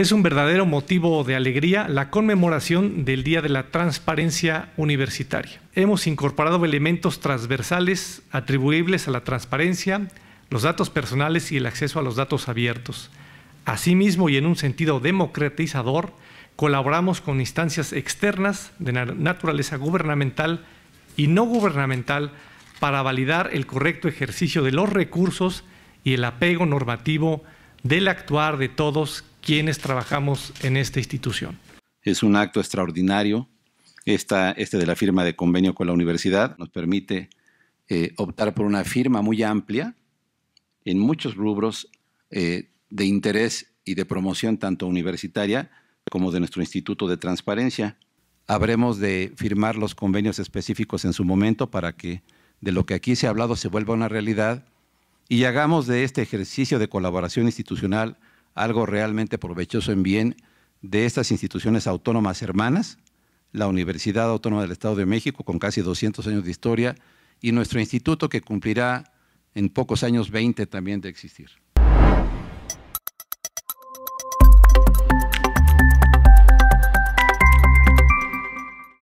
Es un verdadero motivo de alegría la conmemoración del Día de la Transparencia Universitaria. Hemos incorporado elementos transversales atribuibles a la transparencia, los datos personales y el acceso a los datos abiertos. Asimismo, y en un sentido democratizador, colaboramos con instancias externas de naturaleza gubernamental y no gubernamental para validar el correcto ejercicio de los recursos y el apego normativo del actuar de todos quienes trabajamos en esta institución. Es un acto extraordinario. Esta, este de la firma de convenio con la universidad nos permite eh, optar por una firma muy amplia en muchos rubros eh, de interés y de promoción tanto universitaria como de nuestro Instituto de Transparencia. Habremos de firmar los convenios específicos en su momento para que de lo que aquí se ha hablado se vuelva una realidad y hagamos de este ejercicio de colaboración institucional algo realmente provechoso en bien de estas instituciones autónomas hermanas, la Universidad Autónoma del Estado de México, con casi 200 años de historia, y nuestro instituto que cumplirá en pocos años 20 también de existir.